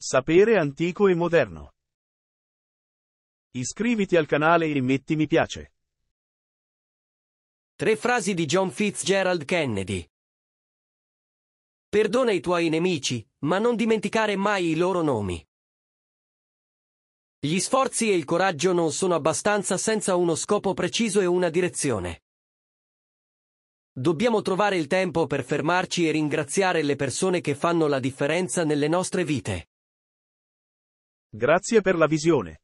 Sapere antico e moderno. Iscriviti al canale e metti mi piace. Tre frasi di John Fitzgerald Kennedy. Perdona i tuoi nemici, ma non dimenticare mai i loro nomi. Gli sforzi e il coraggio non sono abbastanza senza uno scopo preciso e una direzione. Dobbiamo trovare il tempo per fermarci e ringraziare le persone che fanno la differenza nelle nostre vite. Grazie per la visione.